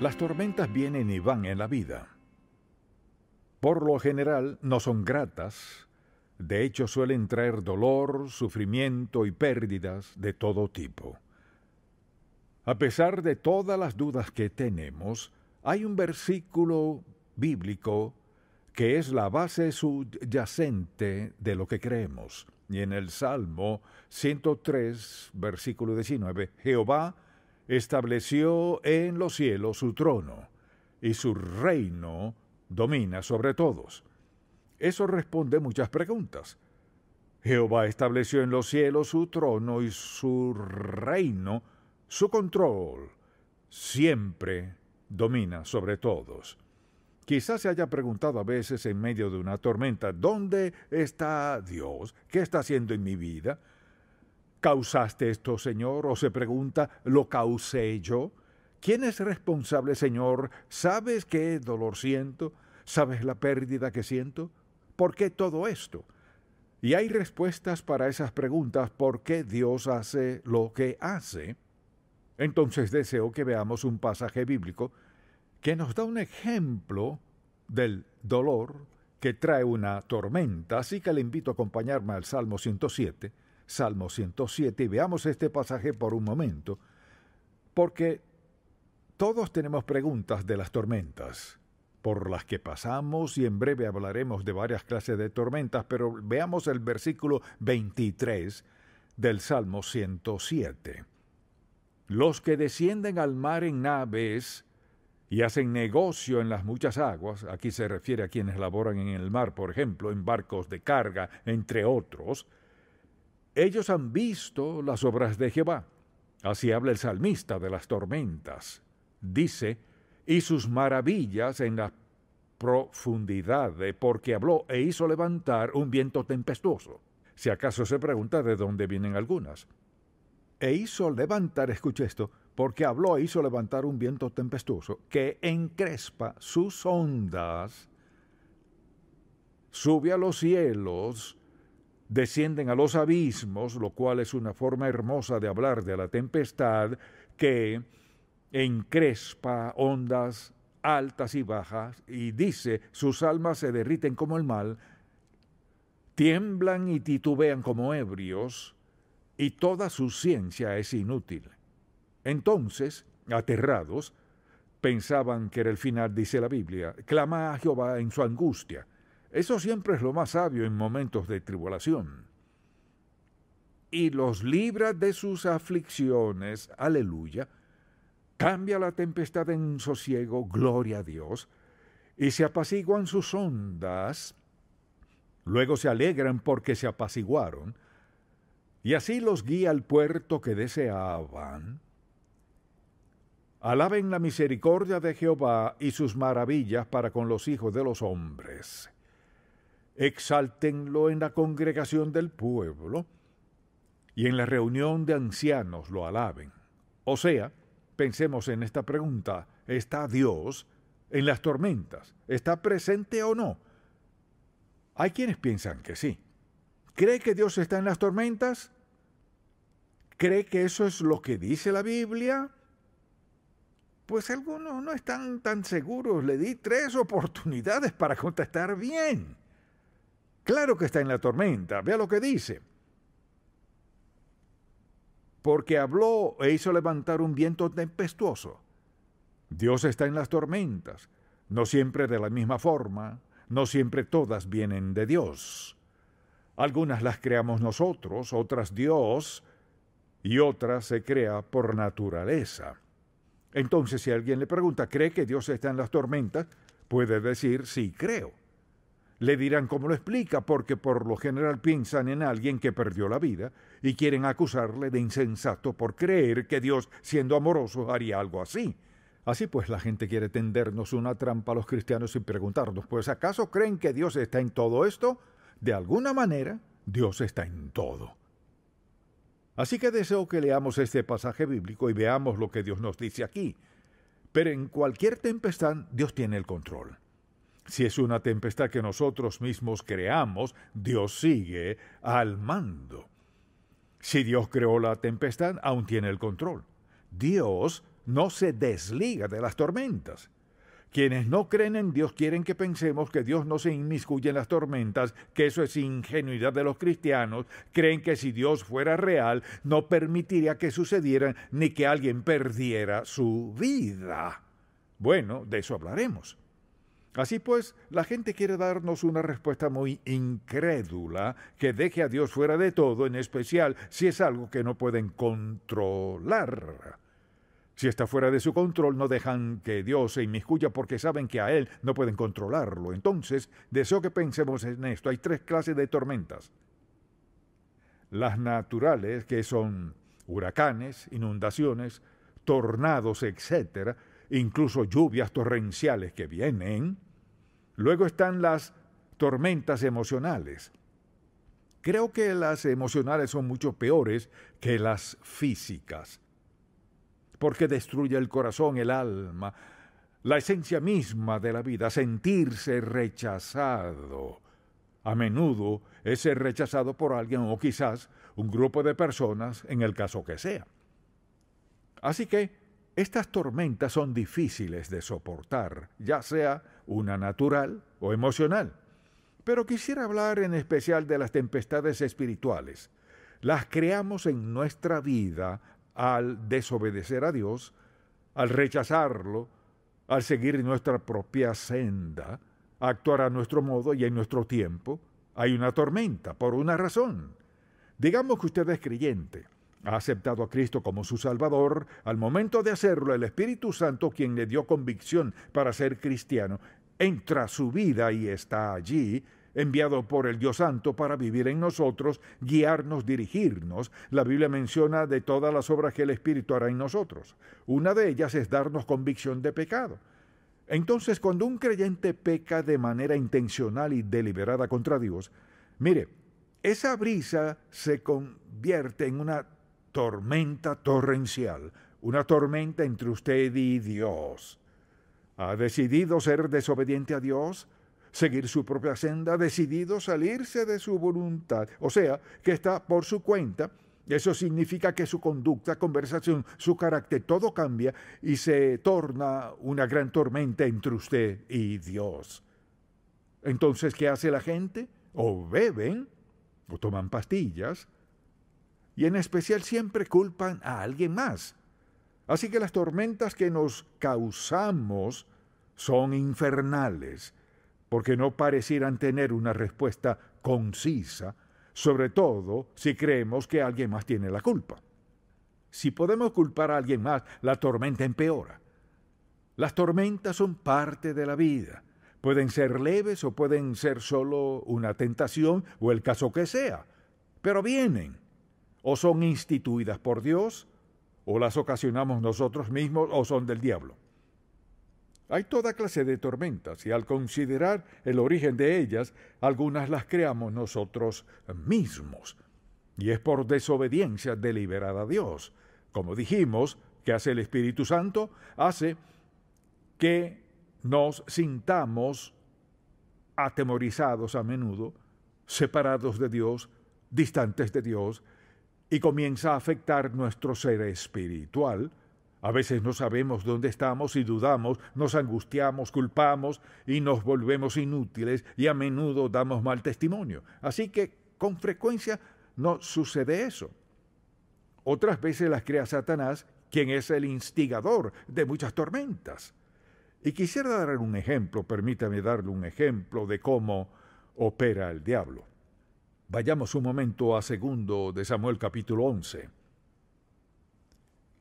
Las tormentas vienen y van en la vida. Por lo general no son gratas, de hecho suelen traer dolor, sufrimiento y pérdidas de todo tipo. A pesar de todas las dudas que tenemos, hay un versículo bíblico que es la base subyacente de lo que creemos. Y en el Salmo 103, versículo 19, Jehová estableció en los cielos su trono, y su reino domina sobre todos. Eso responde muchas preguntas. Jehová estableció en los cielos su trono y su reino, su control, siempre domina sobre todos. Quizás se haya preguntado a veces en medio de una tormenta, ¿dónde está Dios? ¿Qué está haciendo en mi vida? ¿Causaste esto, Señor? O se pregunta, ¿lo causé yo? ¿Quién es responsable, Señor? ¿Sabes qué dolor siento? ¿Sabes la pérdida que siento? ¿Por qué todo esto? Y hay respuestas para esas preguntas, ¿por qué Dios hace lo que hace? Entonces deseo que veamos un pasaje bíblico que nos da un ejemplo del dolor que trae una tormenta, así que le invito a acompañarme al Salmo 107, Salmo 107 y veamos este pasaje por un momento, porque todos tenemos preguntas de las tormentas por las que pasamos y en breve hablaremos de varias clases de tormentas, pero veamos el versículo 23 del Salmo 107. Los que descienden al mar en naves y hacen negocio en las muchas aguas, aquí se refiere a quienes laboran en el mar, por ejemplo, en barcos de carga, entre otros, ellos han visto las obras de Jehová. Así habla el salmista de las tormentas. Dice, y sus maravillas en profundidad de porque habló e hizo levantar un viento tempestuoso. Si acaso se pregunta de dónde vienen algunas. E hizo levantar, escuche esto, porque habló e hizo levantar un viento tempestuoso que encrespa sus ondas, sube a los cielos descienden a los abismos, lo cual es una forma hermosa de hablar de la tempestad que encrespa ondas altas y bajas y dice, sus almas se derriten como el mal, tiemblan y titubean como ebrios, y toda su ciencia es inútil. Entonces, aterrados, pensaban que era el final, dice la Biblia, clama a Jehová en su angustia eso siempre es lo más sabio en momentos de tribulación. Y los libra de sus aflicciones, aleluya, cambia la tempestad en sosiego, gloria a Dios, y se apaciguan sus ondas, luego se alegran porque se apaciguaron, y así los guía al puerto que deseaban. Alaben la misericordia de Jehová y sus maravillas para con los hijos de los hombres exáltenlo en la congregación del pueblo y en la reunión de ancianos lo alaben. O sea, pensemos en esta pregunta, ¿está Dios en las tormentas? ¿Está presente o no? Hay quienes piensan que sí. ¿Cree que Dios está en las tormentas? ¿Cree que eso es lo que dice la Biblia? Pues algunos no están tan seguros. Le di tres oportunidades para contestar bien. Claro que está en la tormenta, vea lo que dice. Porque habló e hizo levantar un viento tempestuoso. Dios está en las tormentas, no siempre de la misma forma, no siempre todas vienen de Dios. Algunas las creamos nosotros, otras Dios, y otras se crea por naturaleza. Entonces, si alguien le pregunta, ¿cree que Dios está en las tormentas? Puede decir, sí, creo. Le dirán cómo lo explica porque por lo general piensan en alguien que perdió la vida y quieren acusarle de insensato por creer que Dios, siendo amoroso, haría algo así. Así pues, la gente quiere tendernos una trampa a los cristianos sin preguntarnos, pues ¿acaso creen que Dios está en todo esto? De alguna manera, Dios está en todo. Así que deseo que leamos este pasaje bíblico y veamos lo que Dios nos dice aquí. Pero en cualquier tempestad, Dios tiene el control. Si es una tempestad que nosotros mismos creamos, Dios sigue al mando. Si Dios creó la tempestad, aún tiene el control. Dios no se desliga de las tormentas. Quienes no creen en Dios quieren que pensemos que Dios no se inmiscuye en las tormentas, que eso es ingenuidad de los cristianos. Creen que si Dios fuera real, no permitiría que sucedieran ni que alguien perdiera su vida. Bueno, de eso hablaremos. Así pues, la gente quiere darnos una respuesta muy incrédula que deje a Dios fuera de todo, en especial si es algo que no pueden controlar. Si está fuera de su control, no dejan que Dios se inmiscuya porque saben que a Él no pueden controlarlo. Entonces, deseo que pensemos en esto. Hay tres clases de tormentas. Las naturales, que son huracanes, inundaciones, tornados, etc incluso lluvias torrenciales que vienen. Luego están las tormentas emocionales. Creo que las emocionales son mucho peores que las físicas, porque destruye el corazón, el alma, la esencia misma de la vida, sentirse rechazado. A menudo es ser rechazado por alguien o quizás un grupo de personas en el caso que sea. Así que estas tormentas son difíciles de soportar, ya sea una natural o emocional. Pero quisiera hablar en especial de las tempestades espirituales. Las creamos en nuestra vida al desobedecer a Dios, al rechazarlo, al seguir nuestra propia senda, actuar a nuestro modo y en nuestro tiempo. Hay una tormenta por una razón. Digamos que usted es creyente ha aceptado a Cristo como su Salvador, al momento de hacerlo, el Espíritu Santo, quien le dio convicción para ser cristiano, entra a su vida y está allí, enviado por el Dios Santo para vivir en nosotros, guiarnos, dirigirnos. La Biblia menciona de todas las obras que el Espíritu hará en nosotros. Una de ellas es darnos convicción de pecado. Entonces, cuando un creyente peca de manera intencional y deliberada contra Dios, mire, esa brisa se convierte en una tormenta torrencial, una tormenta entre usted y Dios. ¿Ha decidido ser desobediente a Dios? ¿Seguir su propia senda? ¿Ha decidido salirse de su voluntad? O sea, que está por su cuenta. Eso significa que su conducta, conversación, su carácter, todo cambia y se torna una gran tormenta entre usted y Dios. Entonces, ¿qué hace la gente? O beben, o toman pastillas, y en especial siempre culpan a alguien más. Así que las tormentas que nos causamos son infernales, porque no parecieran tener una respuesta concisa, sobre todo si creemos que alguien más tiene la culpa. Si podemos culpar a alguien más, la tormenta empeora. Las tormentas son parte de la vida. Pueden ser leves o pueden ser solo una tentación o el caso que sea, pero vienen o son instituidas por Dios, o las ocasionamos nosotros mismos, o son del diablo. Hay toda clase de tormentas y al considerar el origen de ellas, algunas las creamos nosotros mismos. Y es por desobediencia deliberada a Dios. Como dijimos, que hace el Espíritu Santo? Hace que nos sintamos atemorizados a menudo, separados de Dios, distantes de Dios, y comienza a afectar nuestro ser espiritual. A veces no sabemos dónde estamos y dudamos, nos angustiamos, culpamos y nos volvemos inútiles y a menudo damos mal testimonio. Así que con frecuencia no sucede eso. Otras veces las crea Satanás, quien es el instigador de muchas tormentas. Y quisiera dar un ejemplo, permítame darle un ejemplo de cómo opera el diablo. Vayamos un momento a segundo de Samuel capítulo 11.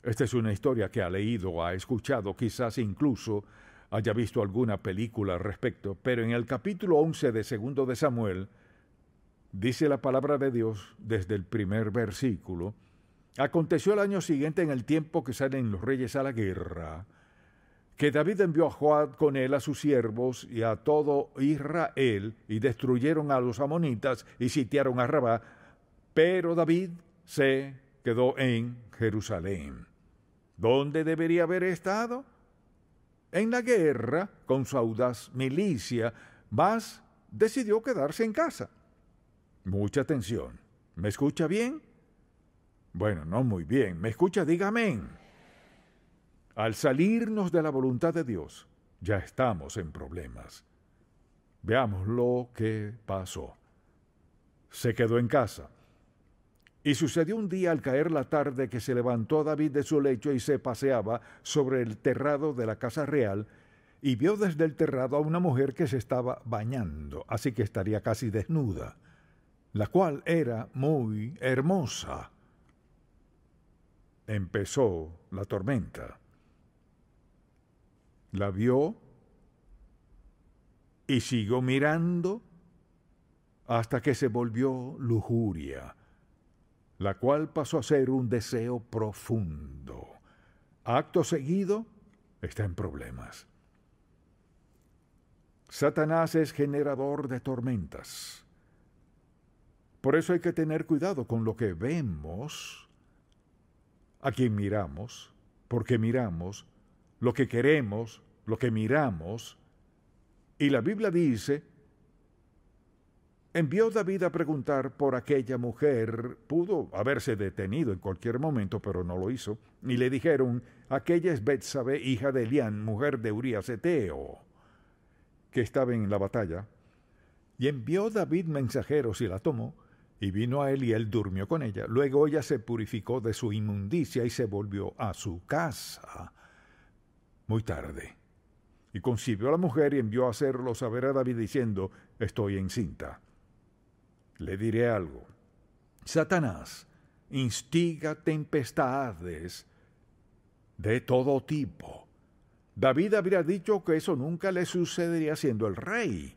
Esta es una historia que ha leído, ha escuchado, quizás incluso haya visto alguna película al respecto, pero en el capítulo 11 de segundo de Samuel dice la palabra de Dios desde el primer versículo. Aconteció el año siguiente en el tiempo que salen los reyes a la guerra, que David envió a Joab con él a sus siervos y a todo Israel, y destruyeron a los amonitas y sitiaron a Rabá, pero David se quedó en Jerusalén. ¿Dónde debería haber estado? En la guerra con su audaz milicia, mas decidió quedarse en casa. Mucha atención. ¿Me escucha bien? Bueno, no muy bien. ¿Me escucha? Dígame. Al salirnos de la voluntad de Dios, ya estamos en problemas. Veamos lo que pasó. Se quedó en casa. Y sucedió un día al caer la tarde que se levantó David de su lecho y se paseaba sobre el terrado de la casa real y vio desde el terrado a una mujer que se estaba bañando, así que estaría casi desnuda, la cual era muy hermosa. Empezó la tormenta. La vio y siguió mirando hasta que se volvió lujuria, la cual pasó a ser un deseo profundo. Acto seguido, está en problemas. Satanás es generador de tormentas. Por eso hay que tener cuidado con lo que vemos, a quien miramos, porque miramos, lo que queremos, lo que miramos, y la Biblia dice, envió David a preguntar por aquella mujer, pudo haberse detenido en cualquier momento, pero no lo hizo, y le dijeron, aquella es Betsabe, hija de Elián, mujer de Urias Eteo, que estaba en la batalla, y envió David mensajeros y la tomó, y vino a él y él durmió con ella. Luego ella se purificó de su inmundicia y se volvió a su casa. Muy tarde y concibió a la mujer y envió a hacerlo saber a David diciendo, estoy encinta. Le diré algo. Satanás instiga tempestades de todo tipo. David habría dicho que eso nunca le sucedería siendo el rey,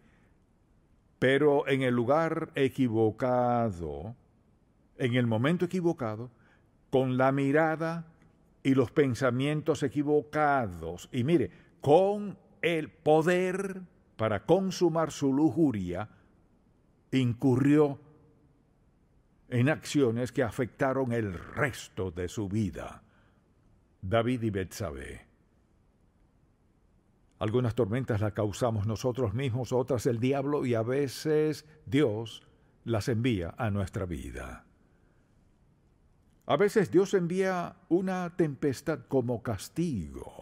pero en el lugar equivocado, en el momento equivocado, con la mirada y los pensamientos equivocados. Y mire, con el poder para consumar su lujuria, incurrió en acciones que afectaron el resto de su vida. David y Betsabé. Algunas tormentas las causamos nosotros mismos, otras el diablo y a veces Dios las envía a nuestra vida. A veces Dios envía una tempestad como castigo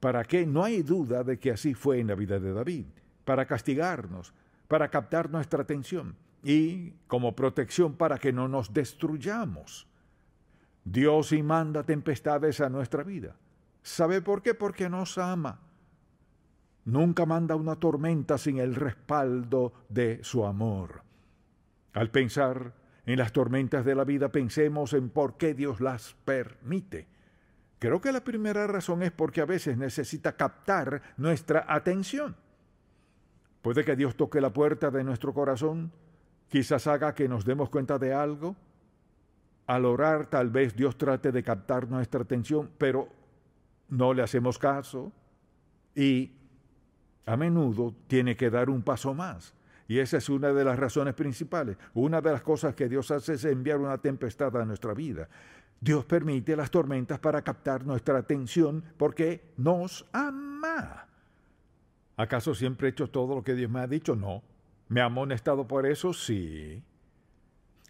¿Para qué? No hay duda de que así fue en la vida de David, para castigarnos, para captar nuestra atención y como protección para que no nos destruyamos. Dios y manda tempestades a nuestra vida. ¿Sabe por qué? Porque nos ama. Nunca manda una tormenta sin el respaldo de su amor. Al pensar en las tormentas de la vida, pensemos en por qué Dios las permite. Creo que la primera razón es porque a veces necesita captar nuestra atención. Puede que Dios toque la puerta de nuestro corazón, quizás haga que nos demos cuenta de algo. Al orar tal vez Dios trate de captar nuestra atención, pero no le hacemos caso y a menudo tiene que dar un paso más. Y esa es una de las razones principales. Una de las cosas que Dios hace es enviar una tempestad a nuestra vida. Dios permite las tormentas para captar nuestra atención porque nos ama. ¿Acaso siempre he hecho todo lo que Dios me ha dicho? No. ¿Me ha amonestado por eso? Sí.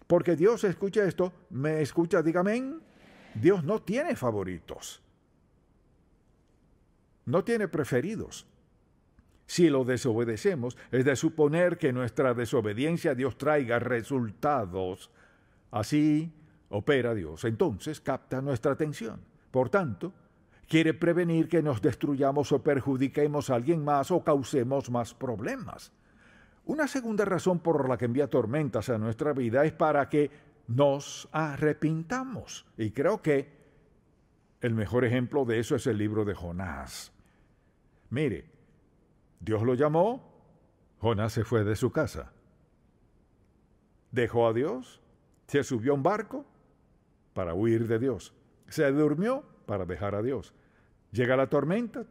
Porque Dios escucha esto, me escucha, dígame, Dios no tiene favoritos. No tiene preferidos. Si lo desobedecemos, es de suponer que nuestra desobediencia a Dios traiga resultados. Así, opera Dios, entonces capta nuestra atención. Por tanto, quiere prevenir que nos destruyamos o perjudiquemos a alguien más o causemos más problemas. Una segunda razón por la que envía tormentas a nuestra vida es para que nos arrepintamos. Y creo que el mejor ejemplo de eso es el libro de Jonás. Mire, Dios lo llamó, Jonás se fue de su casa. Dejó a Dios, se subió a un barco para huir de Dios. Se durmió para dejar a Dios. Llega la tormenta,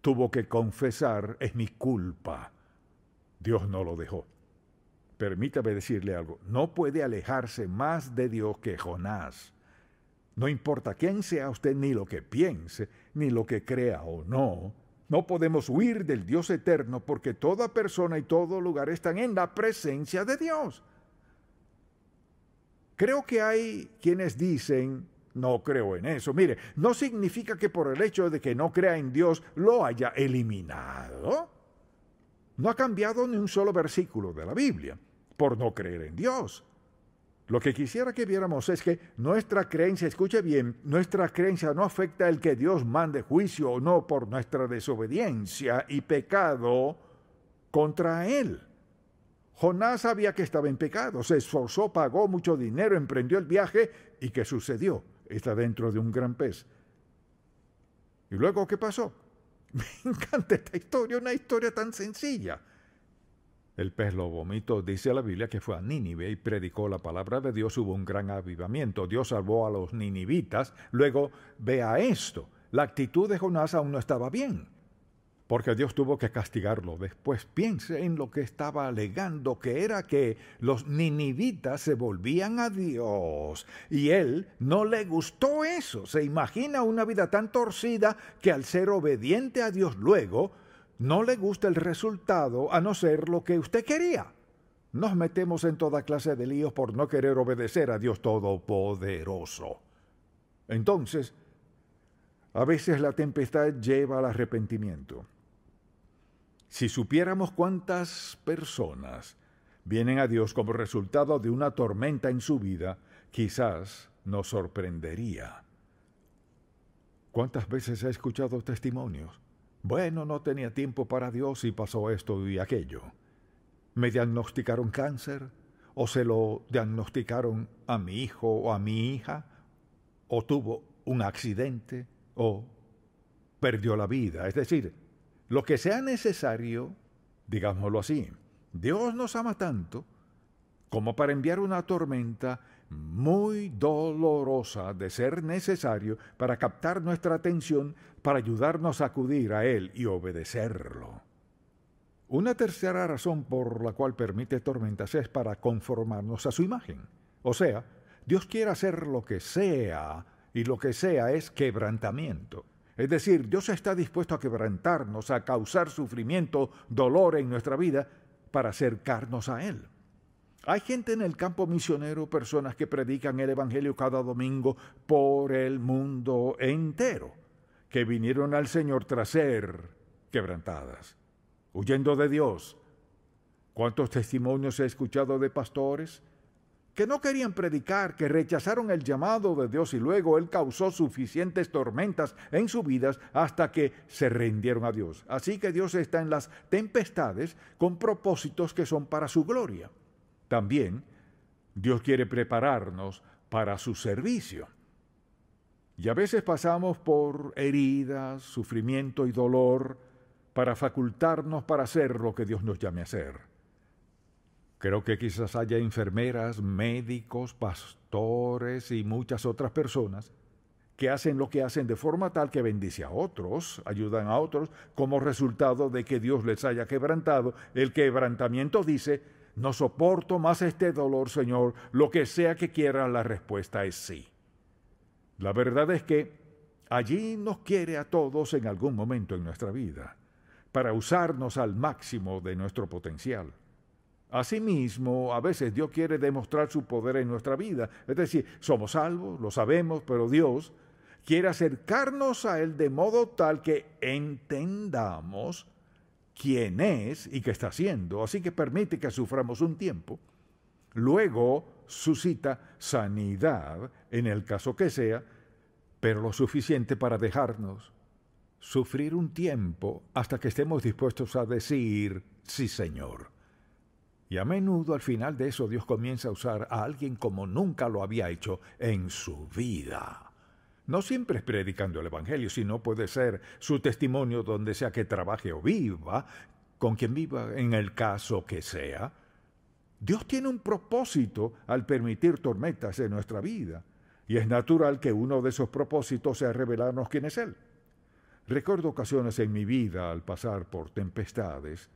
tuvo que confesar, es mi culpa. Dios no lo dejó. Permítame decirle algo, no puede alejarse más de Dios que Jonás. No importa quién sea usted, ni lo que piense, ni lo que crea o no, no podemos huir del Dios eterno porque toda persona y todo lugar están en la presencia de Dios. Creo que hay quienes dicen, no creo en eso. Mire, no significa que por el hecho de que no crea en Dios lo haya eliminado. No ha cambiado ni un solo versículo de la Biblia por no creer en Dios. Lo que quisiera que viéramos es que nuestra creencia, escuche bien, nuestra creencia no afecta el que Dios mande juicio o no por nuestra desobediencia y pecado contra Él. Jonás sabía que estaba en pecado, se esforzó, pagó mucho dinero, emprendió el viaje y ¿qué sucedió? Está dentro de un gran pez. ¿Y luego qué pasó? Me encanta esta historia, una historia tan sencilla. El pez lo vomitó, dice la Biblia que fue a Nínive y predicó la palabra de Dios, hubo un gran avivamiento, Dios salvó a los ninivitas, luego vea esto, la actitud de Jonás aún no estaba bien porque Dios tuvo que castigarlo después. Piense en lo que estaba alegando, que era que los ninivitas se volvían a Dios y él no le gustó eso. Se imagina una vida tan torcida que al ser obediente a Dios luego, no le gusta el resultado a no ser lo que usted quería. Nos metemos en toda clase de líos por no querer obedecer a Dios Todopoderoso. Entonces, a veces la tempestad lleva al arrepentimiento. Si supiéramos cuántas personas vienen a Dios como resultado de una tormenta en su vida, quizás nos sorprendería. ¿Cuántas veces he escuchado testimonios? Bueno, no tenía tiempo para Dios y pasó esto y aquello. Me diagnosticaron cáncer, o se lo diagnosticaron a mi hijo o a mi hija, o tuvo un accidente, o perdió la vida. Es decir, lo que sea necesario, digámoslo así. Dios nos ama tanto como para enviar una tormenta muy dolorosa de ser necesario para captar nuestra atención, para ayudarnos a acudir a Él y obedecerlo. Una tercera razón por la cual permite tormentas es para conformarnos a su imagen. O sea, Dios quiere hacer lo que sea y lo que sea es quebrantamiento. Es decir, Dios está dispuesto a quebrantarnos, a causar sufrimiento, dolor en nuestra vida para acercarnos a Él. Hay gente en el campo misionero, personas que predican el Evangelio cada domingo por el mundo entero, que vinieron al Señor tras ser quebrantadas, huyendo de Dios. ¿Cuántos testimonios he escuchado de pastores? que no querían predicar, que rechazaron el llamado de Dios y luego Él causó suficientes tormentas en sus vidas hasta que se rindieron a Dios. Así que Dios está en las tempestades con propósitos que son para su gloria. También Dios quiere prepararnos para su servicio. Y a veces pasamos por heridas, sufrimiento y dolor para facultarnos para hacer lo que Dios nos llame a hacer. Creo que quizás haya enfermeras, médicos, pastores y muchas otras personas que hacen lo que hacen de forma tal que bendice a otros, ayudan a otros, como resultado de que Dios les haya quebrantado. El quebrantamiento dice, no soporto más este dolor, Señor, lo que sea que quiera, la respuesta es sí. La verdad es que allí nos quiere a todos en algún momento en nuestra vida, para usarnos al máximo de nuestro potencial. Asimismo, a veces Dios quiere demostrar su poder en nuestra vida. Es decir, somos salvos, lo sabemos, pero Dios quiere acercarnos a Él de modo tal que entendamos quién es y qué está haciendo. Así que permite que suframos un tiempo. Luego suscita sanidad, en el caso que sea, pero lo suficiente para dejarnos sufrir un tiempo hasta que estemos dispuestos a decir, sí Señor. Y a menudo al final de eso Dios comienza a usar a alguien como nunca lo había hecho en su vida. No siempre es predicando el Evangelio, sino puede ser su testimonio donde sea que trabaje o viva, con quien viva en el caso que sea. Dios tiene un propósito al permitir tormentas en nuestra vida, y es natural que uno de esos propósitos sea revelarnos quién es Él. Recuerdo ocasiones en mi vida al pasar por tempestades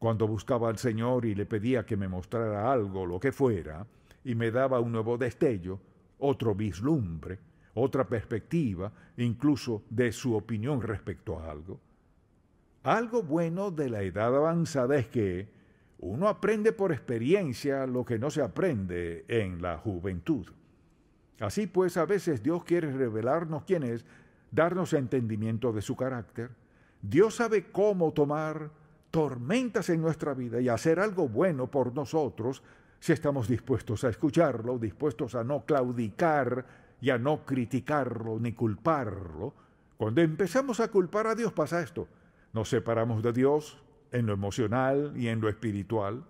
cuando buscaba al Señor y le pedía que me mostrara algo, lo que fuera, y me daba un nuevo destello, otro vislumbre, otra perspectiva, incluso de su opinión respecto a algo. Algo bueno de la edad avanzada es que uno aprende por experiencia lo que no se aprende en la juventud. Así pues, a veces Dios quiere revelarnos quién es, darnos entendimiento de su carácter. Dios sabe cómo tomar tormentas en nuestra vida y hacer algo bueno por nosotros si estamos dispuestos a escucharlo, dispuestos a no claudicar y a no criticarlo ni culparlo. Cuando empezamos a culpar a Dios pasa esto. Nos separamos de Dios en lo emocional y en lo espiritual.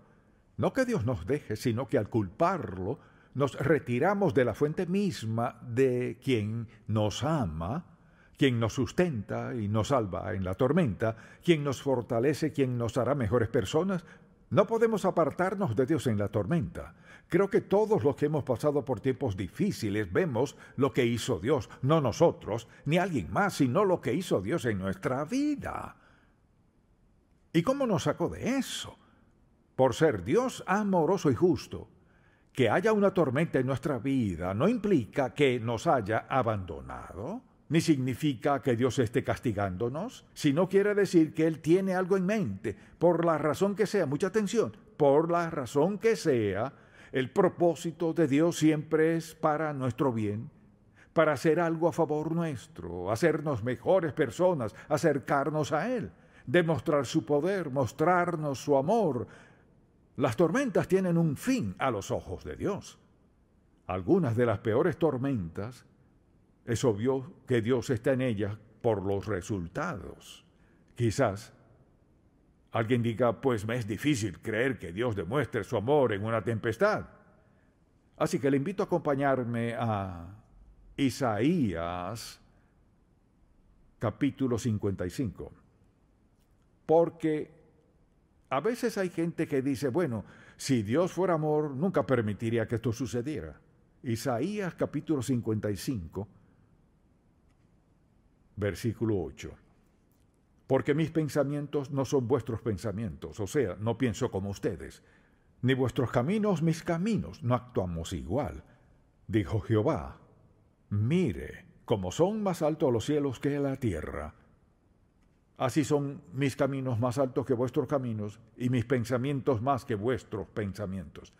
No que Dios nos deje, sino que al culparlo nos retiramos de la fuente misma de quien nos ama quien nos sustenta y nos salva en la tormenta, quien nos fortalece, quien nos hará mejores personas. No podemos apartarnos de Dios en la tormenta. Creo que todos los que hemos pasado por tiempos difíciles vemos lo que hizo Dios, no nosotros, ni alguien más, sino lo que hizo Dios en nuestra vida. ¿Y cómo nos sacó de eso? Por ser Dios amoroso y justo. Que haya una tormenta en nuestra vida no implica que nos haya abandonado ni significa que Dios esté castigándonos, sino quiere decir que Él tiene algo en mente, por la razón que sea, mucha atención, por la razón que sea, el propósito de Dios siempre es para nuestro bien, para hacer algo a favor nuestro, hacernos mejores personas, acercarnos a Él, demostrar su poder, mostrarnos su amor. Las tormentas tienen un fin a los ojos de Dios. Algunas de las peores tormentas es obvio que Dios está en ellas por los resultados. Quizás alguien diga, pues me es difícil creer que Dios demuestre su amor en una tempestad. Así que le invito a acompañarme a Isaías capítulo 55. Porque a veces hay gente que dice, bueno, si Dios fuera amor, nunca permitiría que esto sucediera. Isaías capítulo 55 versículo 8. Porque mis pensamientos no son vuestros pensamientos, o sea, no pienso como ustedes, ni vuestros caminos mis caminos, no actuamos igual. Dijo Jehová, mire, como son más altos los cielos que la tierra, así son mis caminos más altos que vuestros caminos, y mis pensamientos más que vuestros pensamientos.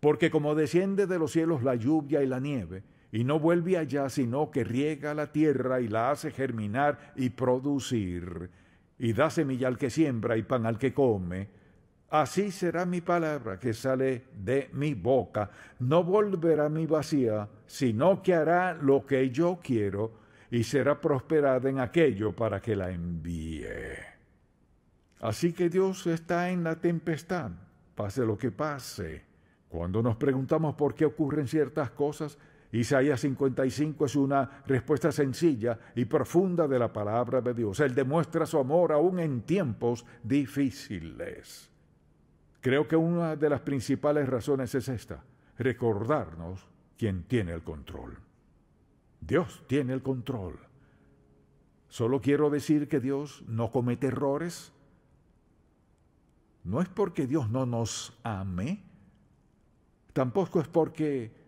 Porque como desciende de los cielos la lluvia y la nieve, y no vuelve allá, sino que riega la tierra y la hace germinar y producir, y da semilla al que siembra y pan al que come. Así será mi palabra que sale de mi boca. No volverá mi vacía, sino que hará lo que yo quiero y será prosperada en aquello para que la envíe. Así que Dios está en la tempestad, pase lo que pase. Cuando nos preguntamos por qué ocurren ciertas cosas, Isaías 55 es una respuesta sencilla y profunda de la palabra de Dios. Él demuestra su amor aún en tiempos difíciles. Creo que una de las principales razones es esta, recordarnos quién tiene el control. Dios tiene el control. Solo quiero decir que Dios no comete errores. No es porque Dios no nos ame, tampoco es porque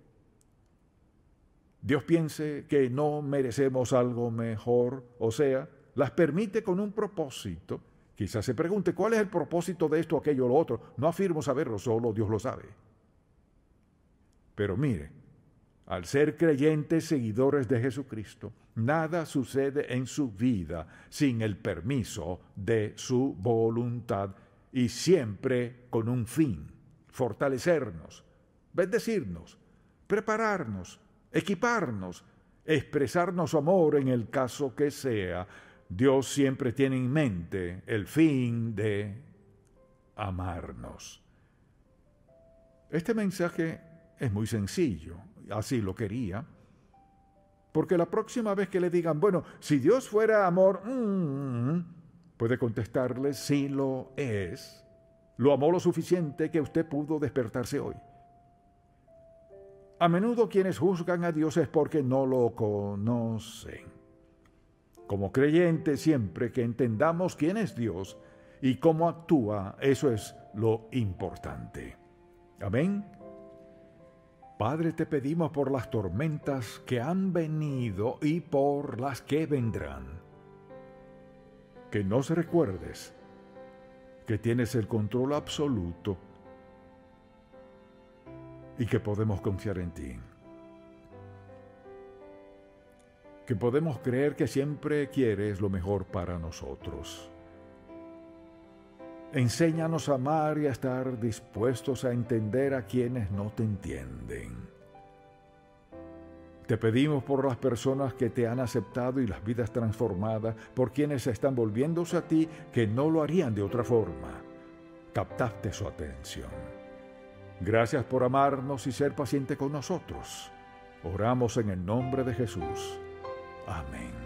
Dios piense que no merecemos algo mejor, o sea, las permite con un propósito. Quizás se pregunte, ¿cuál es el propósito de esto, aquello o lo otro? No afirmo saberlo, solo Dios lo sabe. Pero mire, al ser creyentes seguidores de Jesucristo, nada sucede en su vida sin el permiso de su voluntad y siempre con un fin, fortalecernos, bendecirnos, prepararnos equiparnos, expresarnos amor en el caso que sea. Dios siempre tiene en mente el fin de amarnos. Este mensaje es muy sencillo, así lo quería. Porque la próxima vez que le digan, bueno, si Dios fuera amor, mm", puede contestarle, sí lo es. Lo amó lo suficiente que usted pudo despertarse hoy. A menudo quienes juzgan a Dios es porque no lo conocen. Como creyente siempre que entendamos quién es Dios y cómo actúa, eso es lo importante. Amén. Padre, te pedimos por las tormentas que han venido y por las que vendrán. Que nos recuerdes que tienes el control absoluto y que podemos confiar en ti. Que podemos creer que siempre quieres lo mejor para nosotros. Enséñanos a amar y a estar dispuestos a entender a quienes no te entienden. Te pedimos por las personas que te han aceptado y las vidas transformadas, por quienes están volviéndose a ti que no lo harían de otra forma. Captaste su atención. Gracias por amarnos y ser paciente con nosotros. Oramos en el nombre de Jesús. Amén.